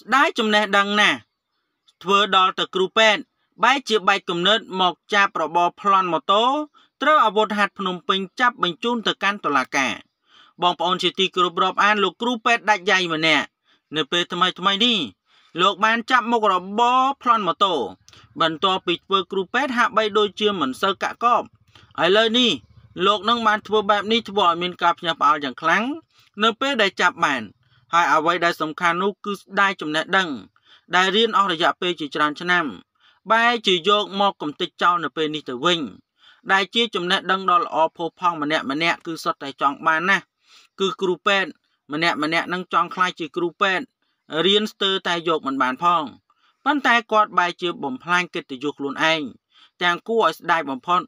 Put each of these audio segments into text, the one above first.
ស្ដាយចំណេះដឹងណាស់ធ្វើដល់ទៅគ្រូពេទ្យបែរជាបែកគំនិតមកចាប់របរប្លន់ម៉ូតូត្រូវអាវុធហាត់ភ្នំពេញចាប់បញ្ជូនទៅកាន់តុលាការ បងប្អូនជាទីគោរពរាប់អានលោកគ្រូពេទ្យដាច់យ៉ៃម្នាក់នៅពេលថ្មីថ្មីនេះលោកបានចាប់មុខរបរប្លន់ម៉ូតូបន្ទាប់ពីធ្វើគ្រូពេទ្យហាក់បីដូចជាមិនសូវកាក់កបឥឡូវនេះលោកនឹងបានធ្វើបែបនេះធ្វើឲ្យមានការភ្ញាក់ផ្អើលយ៉ាងខ្លាំងនៅពេលដែលចាប់បាន។ហើយអ្វីដែលសំខាន់នោះគឺស្ដាយចំណេះដឹង ដែលរៀនអស់រយៈពេលជាច្រើនឆ្នាំបែរជាយកមកកំទេចចោលនៅពេលនេះទៅវិញដែលជាចំណេះដឹងដ៏ល្អផូរផង់ម្នាក់ម្នាក់គឺសុទ្ធតែចង់បានណាស់គឺគ្រូពេទ្យម្នាក់ម្នាក់នឹងចង់ខ្លាចជាគ្រូពេទ្យរៀនស្ទើរតែយកមិនបានផងប៉ុន្តែគាត់បែរជាបំផ្លាញកិត្តិយសខ្លួនឯងទាំងគួរឲ្យស្ដាយបំផុត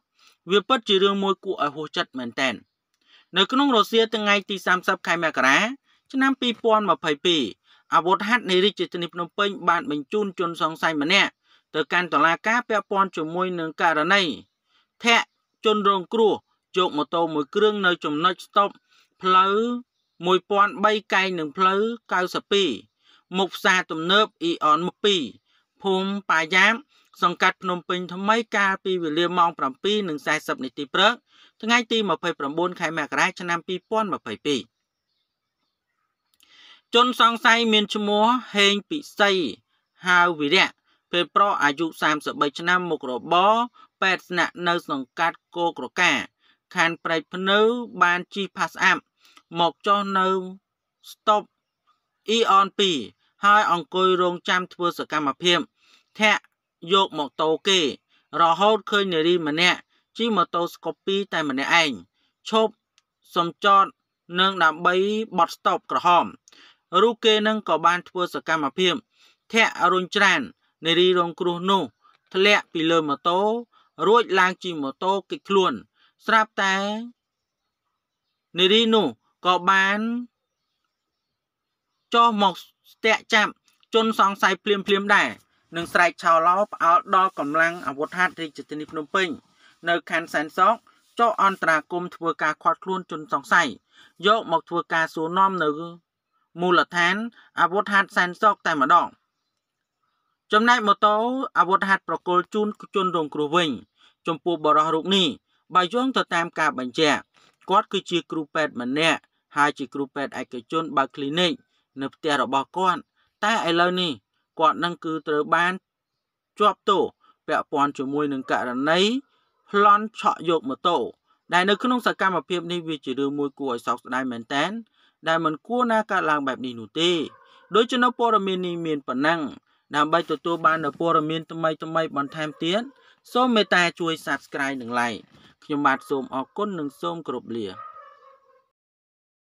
វាពិតជារឿងមួយគួរឲ្យហួសចិត្តមែនទែននៅក្នុងរុស្ស៊ីថ្ងៃទី30ខែមករាឆ្នាំ2022អាវុធហត្ថនៃរាជធានីភ្នំពេញបាន បញ្ជូនជនសង្ស័យម្នាក់ទៅកាន់តុលាការពាក់ព័ន្ធជាមួយនឹងករណីធាក់ជនរងគ្រោះយកម៉ូតូមួយគ្រឿងនៅចំណុចស្តុបផ្លូវ1003កែងនឹងផ្លូវ92មុខផ្សារទំនើបអ៊ីអន2ភូមិបាយ៉ាមសង្កាត់ភ្នំពេញថ្មីកាលពីវេលាម៉ោង7:40នាទីព្រឹកថ្ងៃទី29ខែមករាឆ្នាំ2022ជនសង្ស័យមានឈ្មោះហេងពិសីហៅវិរៈពេលប្រុសអាយុ33ឆ្នាំមុខរបរពេទ្យស្នាក់នៅ សង្កាត់គោក្រកាខណ្ឌព្រែកភ្នៅបានជីផាសអាប់មកចុះនៅស្តុប Eon 2ហើយអង្គុយរងចាំធ្វើសកម្មភាពធាក់យកម៉ូតូគេ រហូតឃើញនារីម្នាក់ជិះម៉ូតូស្កូពីតែម្នាក់ឯងឈប់សំចតនឹងដើម្បីបត់ស្តុបក្រហមរូបគេនឹងក៏បានធ្វើសកម្មភាពធាក់រុញច្រាននារីរងគ្រោះនោះ ធ្លាក់ពីលើម៉ូតូរួចឡើងជិះម៉ូតូគិចខ្លួន ស្រាប់តែនារីនោះក៏បានចុះមកស្ទាក់ចាប់ជនសង្ស័យភ្លាមភ្លាមដែរនឹងស្រែកឆោឡោផ្អើលដល់កម្លាំងអាវុធហត្ថរាជធានីភ្នំពេញ នៅខណ្ឌសែនសោកចុះអន្តរាគមធ្វើការខាត់ខ្លួនជនសង្ស័យយកមកធ្វើការសួរនាំនៅមូលដ្ឋាន អាវុធហត្ថសែនសោកតែម្ដងចំណែកម៉ូតូអាវុធហត្ថប្រគល់ជូនជនរងគ្រោះវិញចំពោះបរិះរូបនេះបើយោងទៅតាមការបញ្ជាក់គាត់គឺជាគ្រូពេទ្យម្នាក់ហើយជាគ្រូពេទ្យឯកជនបើក clinic នៅផ្ទះរបស់គាត់តែឥឡូវនេះគាត់នឹងគឺត្រូវបានជាប់ទោសពាក់ព័ន្ធជាមួយនឹងករណីប្លន់ឆក់យកម៉ូតូដែលនៅក្នុងសកម្មភាពនេះវាជារឿងមួយគួរឲ្យសោកស្ដាយមែនទែនដែលមិនគួរណាកើតឡើងបែបនេះនោះទេ ដូច្នេះនៅព័ត៌មាននេះមានប៉ុណ្ណឹងដើម្បីទទួលបាននូវព័ត៌មានថ្មីថ្មីបន្ថែមទៀតសូមមេត្តាជួយ Subscribe និង Like ខ្ញុំបាទសូមអរគុណនិងសូមគោរពលា